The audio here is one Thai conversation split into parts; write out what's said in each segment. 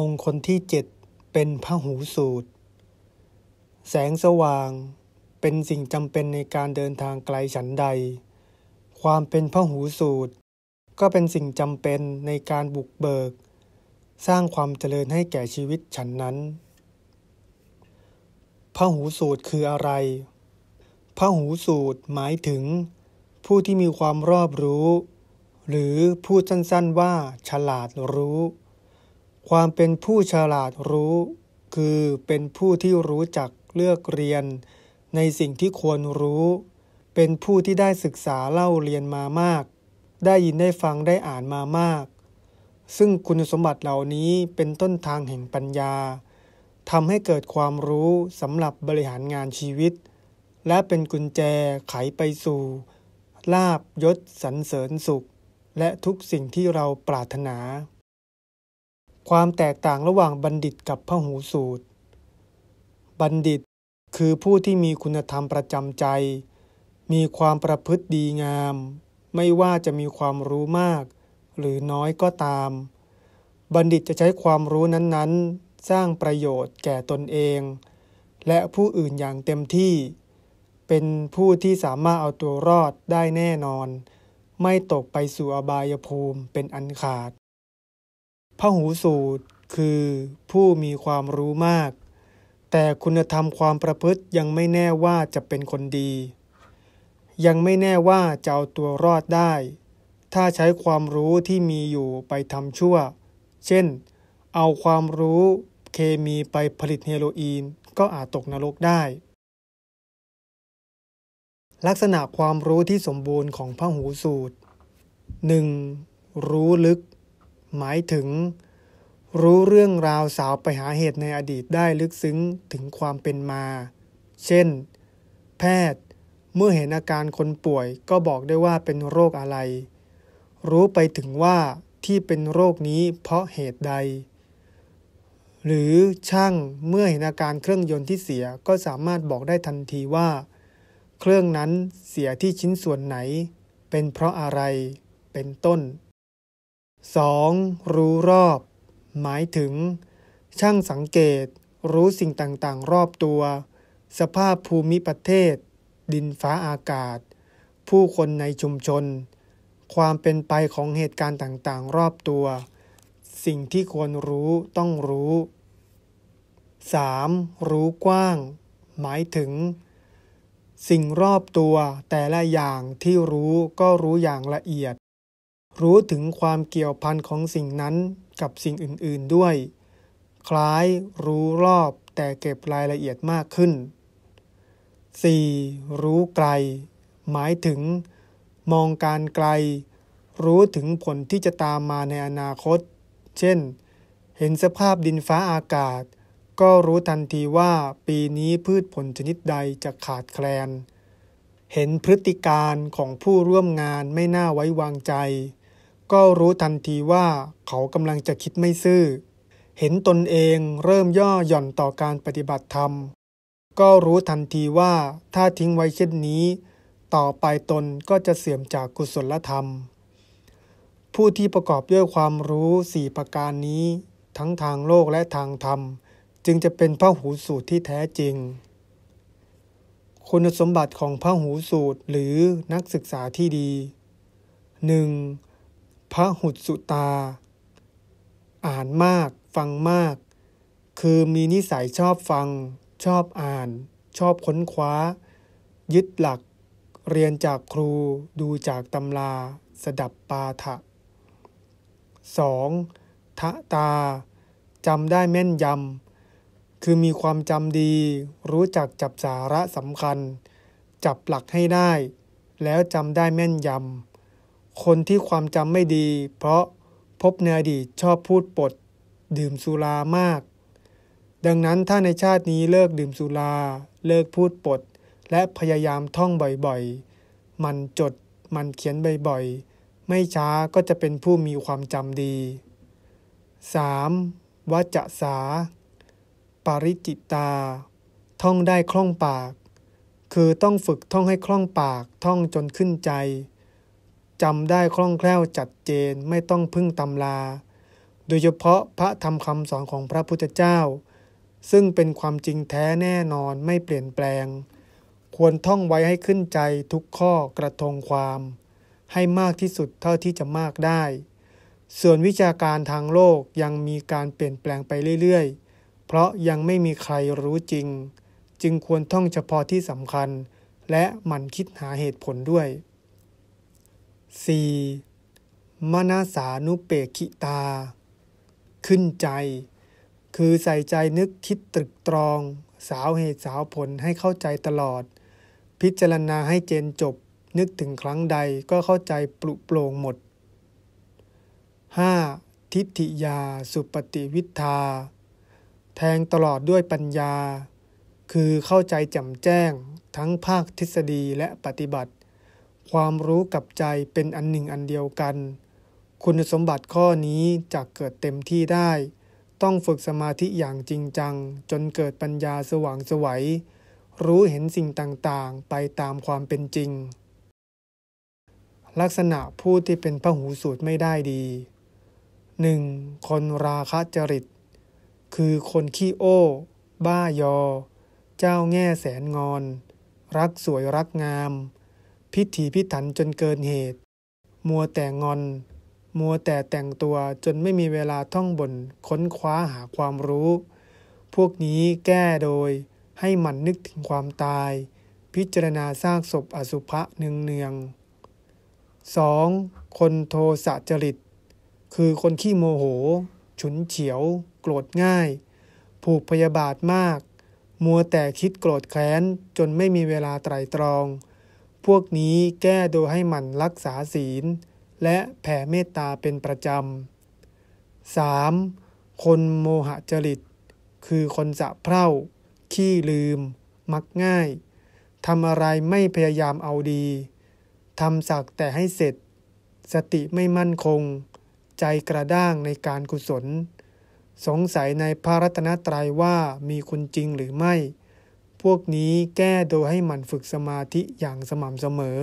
มงคลที่เจ็ดเป็นพระหูสูตร แสงสว่างเป็นสิ่งจำเป็นในการเดินทางไกลฉันใด ความเป็นพระหูสูตร ก็เป็นสิ่งจำเป็นในการบุกเบิก สร้างความเจริญให้แก่ชีวิตฉันนั้นพระหูสูตรคืออะไรพระหูสูตรหมายถึง ผู้ที่มีความรอบรู้ หรือพูดสั้นๆว่าฉลาดรู้ความเป็นผู้ฉลาดรู้ คือเป็นผู้ที่รู้จักเลือกเรียน ในสิ่งที่ควรรู้ เป็นผู้ที่ได้ศึกษาเล่าเรียนมามาก ได้ยินได้ฟังได้อ่านมามาก ซึ่งคุณสมบัติเหล่านี้เป็นต้นทางแห่งปัญญาทำให้เกิดความรู้สำหรับบริหารงานชีวิต และเป็นกุญแจไขไปสู่ ลาบยศสรรเสริญสุข และทุกสิ่งที่เราปรารถนาความแตกต่างระหว่างบัณฑิตกับพหูสูตรบัณฑิตคือผู้ที่มีคุณธรรมประจำใจ มีความประพฤติดีงาม ไม่ว่าจะมีความรู้มาก หรือน้อยก็ตาม บัณฑิตจะใช้ความรู้นั้นๆ สร้างประโยชน์แก่ตนเอง และผู้อื่นอย่างเต็มที่ เป็นผู้ที่สามารถเอาตัวรอดได้แน่นอน ไม่ตกไปสู่อบายภูมิเป็นอันขาดพหูสูตรคือผู้มีความรู้มาก แต่คุณธรรมความประพฤติยังไม่แน่ว่าจะเป็นคนดี ยังไม่แน่ว่าจะเอาตัวรอดได้ ถ้าใช้ความรู้ที่มีอยู่ไปทำชั่ว เช่น เอาความรู้เคมีไปผลิตเฮโรอีนก็อาจตกนรกได้ ลักษณะความรู้ที่สมบูรณ์ของพระหูสูตร 1. รู้ลึกหมายถึง รู้เรื่องราวสาวไปหาเหตุในอดีตได้ลึกซึ้งถึงความเป็นมา เช่น แพทย์เมื่อเห็นอาการคนป่วยก็บอกได้ว่าเป็นโรคอะไร รู้ไปถึงว่าที่เป็นโรคนี้เพราะเหตุใด หรือช่างเมื่อเห็นอาการเครื่องยนต์ที่เสียก็สามารถบอกได้ทันทีว่า เครื่องนั้นเสียที่ชิ้นส่วนไหน เป็นเพราะอะไรเป็นต้น 2. รู้รอบ หมายถึง ช่างสังเกตรู้สิ่งต่างๆ รอบตัว สภาพภูมิประเทศ ดินฟ้าอากาศ ผู้คนในชุมชน ความเป็นไปของเหตุการณ์ต่างๆ รอบตัว สิ่งที่ควรรู้ต้องรู้ 3. รู้กว้าง หมายถึง สิ่งรอบตัวแต่ละอย่างที่รู้ก็รู้อย่างละเอียดรู้ถึงความเกี่ยวพันของสิ่งนั้นกับสิ่งอื่นๆด้วย คล้ายรู้รอบแต่เก็บรายละเอียดมากขึ้น 4. รู้ไกล หมายถึงมองการไกล รู้ถึงผลที่จะตามมาในอนาคต เช่น เห็นสภาพดินฟ้าอากาศ ก็รู้ทันทีว่าปีนี้พืชผลชนิดใดจะขาดแคลน เห็นพฤติการของผู้ร่วมงานไม่น่าไว้วางใจก็รู้ทันทีว่าเขากำลังจะคิดไม่ซื่อ เห็นตนเองเริ่มย่อหย่อนต่อการปฏิบัติธรรม ก็รู้ทันทีว่าถ้าทิ้งไว้เช่นนี้ ต่อไปตนก็จะเสื่อมจากกุศลธรรม ผู้ที่ประกอบด้วยความรู้สี่ประการนี้ ทั้งทางโลกและทางธรรมจึงจะเป็นพระหูสูตรที่แท้จริง คุณสมบัติของพระหูสูตรหรือนักศึกษาที่ดี 1. พระหุสุตา อ่านมากฟังมาก คือมีนิสัยชอบฟังชอบอ่าน ชอบค้นคว้า ยึดหลัก เรียนจากครูดูจากตำราสดับปาถะ 2. ทะตาจำได้แม่นยำคือมีความจำดีรู้จักจับสาระสำคัญ จับหลักให้ได้ แล้วจำได้แม่นยำคนที่ความจำไม่ดีเพราะพบในอดีตชอบพูดปด ดื่มสุรามาก ดังนั้นถ้าในชาตินี้เลิกดื่มสุราเลิกพูดปด และพยายามท่องบ่อยๆ มันจดมันเขียนบ่อยๆ ไม่ช้าก็จะเป็นผู้มีความจำดี 3. วัจสาปริจิตา ท่องได้คล่องปาก คือต้องฝึกท่องให้คล่องปากท่องจนขึ้นใจจำได้คล่องแคล่วจัดเจนไม่ต้องพึ่งตำราโดยเฉพาะพระธรรมคำสอนของพระพุทธเจ้า ซึ่งเป็นความจริงแท้แน่นอนไม่เปลี่ยนแปลง ควรท่องไว้ให้ขึ้นใจทุกข้อกระทงความ ให้มากที่สุดเท่าที่จะมากได้ ส่วนวิชาการทางโลกยังมีการเปลี่ยนแปลงไปเรื่อยๆ เพราะยังไม่มีใครรู้จริง จึงควรท่องเฉพาะที่สำคัญ และหมั่นคิดหาเหตุผลด้วย 4. มนาสานุเปกิตา ขึ้นใจ คือใส่ใจนึกคิดตรึกตรอง สาวเหตุสาวผลให้เข้าใจตลอด พิจารณาให้เจนจบนึกถึงครั้งใดก็เข้าใจปลุโปร่งหมด 5. ทิฏฐิยาสุปฏิวิทาแทงตลอดด้วยปัญญา คือเข้าใจจำแจ้งทั้งภาคทฤษฎีและปฏิบัติความรู้กับใจเป็นอันหนึ่งอันเดียวกัน คุณสมบัติข้อนี้จะเกิดเต็มที่ได้ ต้องฝึกสมาธิอย่างจริงจัง จนเกิดปัญญาสว่างสวัย รู้เห็นสิ่งต่าง ๆ ไปตามความเป็นจริง ลักษณะผู้ที่เป็นพระหูสูตรไม่ได้ดี 1. คนราคะจริต คือคนขี้โอ้บ้ายอ เจ้าแง่แสนงอน รักสวยรักงามพิถีพิถันจนเกินเหตุ มัวแต่งอน มัวแต่แต่งตัวจนไม่มีเวลาท่องบนค้นคว้าหาความรู้ พวกนี้แก้โดยให้มันนึกถึงความตาย พิจารณาสร้างศพอสุภะเนืองเนือง 2. คนโทสะจริต คือคนขี้โมโห ฉุนเฉียว โกรธง่าย ผูกพยาบาทมาก มัวแต่คิดโกรธแค้น จนไม่มีเวลาไตรตรองพวกนี้แก้โดยให้มันรักษาศีล และแผ่เมตตาเป็นประจำ 3. คนโมหจริต คือคนสะเพร่าขี้ลืม มักง่าย ทำอะไรไม่พยายามเอาดี ทำสักแต่ให้เสร็จ สติไม่มั่นคง ใจกระด้างในการกุศล สงสัยในพระรัตนตรัยว่ามีคุณจริงหรือไม่พวกนี้แก้โดยให้มันฝึกสมาธิอย่างสม่ำเสมอ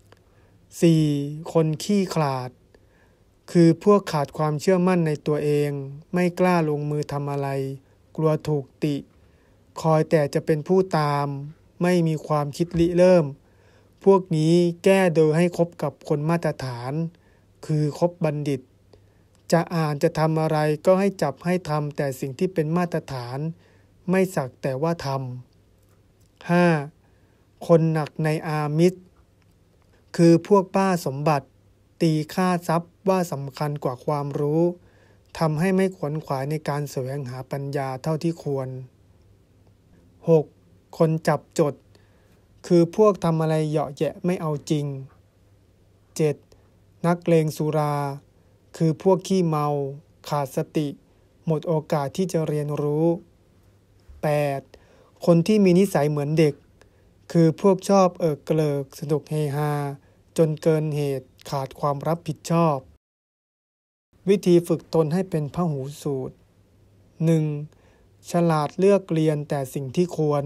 4. คนขี้ขลาด คือพวกขาดความเชื่อมั่นในตัวเอง ไม่กล้าลงมือทำอะไร กลัวถูกติ คอยแต่จะเป็นผู้ตาม ไม่มีความคิดริเริ่ม พวกนี้แก้โดยให้คบกับคนมาตรฐาน คือคบบัณฑิต จะอ่านจะทำอะไรก็ให้จับให้ทำแต่สิ่งที่เป็นมาตรฐาน ไม่สักแต่ว่าทำ 5. คนหนักในอามิตรคือพวกป้าสมบัติ ตีค่าทรัพย์ว่าสำคัญกว่าความรู้ ทำให้ไม่ขวนขวายในการแสวงหาปัญญาเท่าที่ควร 6. คนจับจด คือพวกทำอะไรเหยาะแยะไม่เอาจริง 7. นักเลงสุรา คือพวกขี้เมา ขาดสติ หมดโอกาสที่จะเรียนรู้ 8. คนที่มีนิสัยเหมือนเด็ก คือพวกชอบเอิกเกลิก สนุกเฮฮาจนเกินเหตุขาดความรับผิดชอบ วิธีฝึกตนให้เป็นพหูสูตร 1. ฉลาดเลือกเรียนแต่สิ่งที่ควร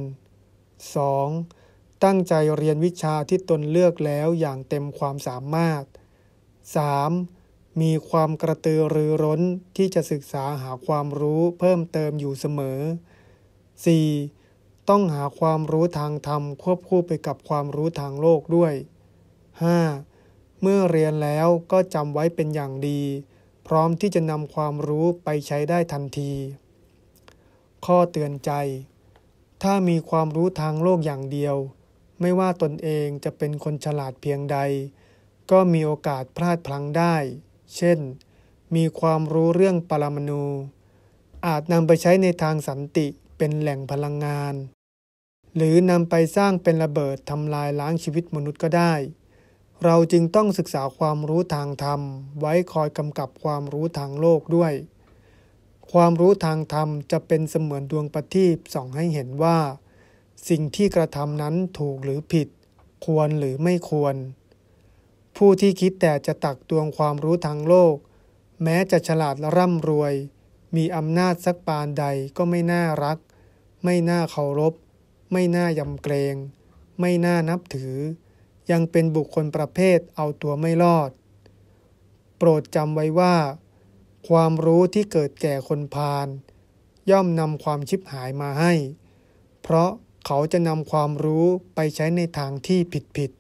2. ตั้งใจเรียนวิชาที่ตนเลือกแล้วอย่างเต็มความสามารถ 3. มีความกระตือรือร้นที่จะศึกษาหาความรู้เพิ่มเติมอยู่เสมอ 4. ต้องหาความรู้ทางธรรมควบคู่ไปกับความรู้ทางโลกด้วย 5. เมื่อเรียนแล้วก็จำไว้เป็นอย่างดี พร้อมที่จะนำความรู้ไปใช้ได้ทันที ข้อเตือนใจ ถ้ามีความรู้ทางโลกอย่างเดียว ไม่ว่าตนเองจะเป็นคนฉลาดเพียงใด ก็มีโอกาสพลาดพลั้งได้ เช่น มีความรู้เรื่องปรมาณูอาจนำไปใช้ในทางสันติเป็นแหล่งพลังงาน หรือนำไปสร้างเป็นระเบิดทำลายล้างชีวิตมนุษย์ก็ได้ เราจึงต้องศึกษาความรู้ทางธรรม ไว้คอยกำกับความรู้ทางโลกด้วย ความรู้ทางธรรมจะเป็นเสมือนดวงประทีปส่องให้เห็นว่า สิ่งที่กระทำนั้นถูกหรือผิด ควรหรือไม่ควร ผู้ที่คิดแต่จะตักตวงความรู้ทางโลก แม้จะฉลาดร่ำรวย มีอำนาจสักปานใดก็ไม่น่ารักไม่น่าเคารพ ไม่น่ายำเกรง ไม่น่านับถือ ยังเป็นบุคคลประเภทเอาตัวไม่รอด โปรดจำไว้ว่า ความรู้ที่เกิดแก่คนพาลย่อมนำความชิบหายมาให้ เพราะเขาจะนำความรู้ไปใช้ในทางที่ผิดผิด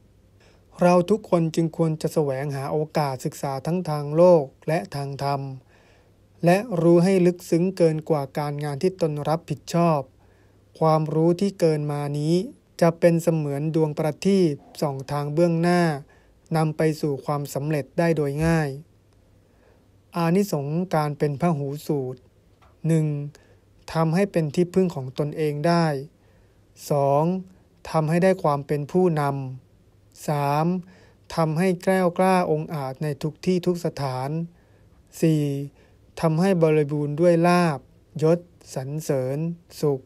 เราทุกคนจึงควรจะแสวงหาโอกาสศึกษาทั้งทางโลกและทางธรรม และรู้ให้ลึกซึ้งเกินกว่าการงานที่ตนรับผิดชอบความรู้ที่เกินมานี้จะเป็นเสมือนดวงประทีปส่องทางเบื้องหน้านำไปสู่ความสำเร็จได้โดยง่าย อานิสงส์การเป็นพระหูสูตร 1. ทำให้เป็นที่พึ่งของตนเองได้ 2. ทำให้ได้ความเป็นผู้นำา 3. ทำให้แกล้วกล้าองอาจในทุกที่ทุกสถาน 4. ทำให้บริบูรณ์ด้วยลาบยศ สรรเสริญ สุข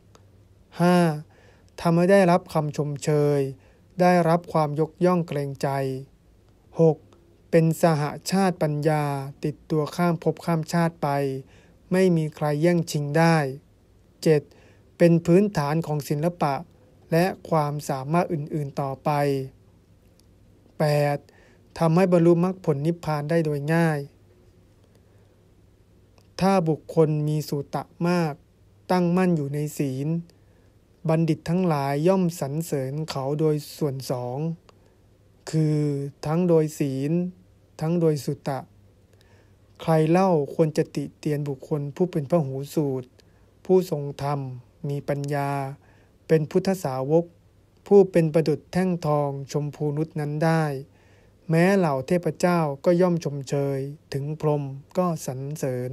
5. ทำให้ได้รับคำชมเชย ได้รับความยกย่องเกรงใจ 6. เป็นสหาชาติปัญญาติดตัวข้ามภพข้ามชาติไป ไม่มีใครแย่งชิงได้ 7. เป็นพื้นฐานของศิลปะ และความสามารถอื่นๆต่อไป 8. ทำให้บรรลุมรรคผลนิพพานได้โดยง่าย ถ้าบุคคลมีสุตะมาก ตั้งมั่นอยู่ในศีลบัณฑิตทั้งหลายย่อมสรรเสริญเขาโดยส่วนสอง คือทั้งโดยศีล ทั้งโดยสุตะ ใครเล่าควรจะติเตียนบุคคลผู้เป็นพระหูสูตร ผู้ทรงธรรมมีปัญญา เป็นพุทธสาวก ผู้เป็นประดุจแท่งทองชมพูนุษนั้นได้ แม้เหล่าเทพเจ้าก็ย่อมชมเชย ถึงพรมก็สรรเสริญ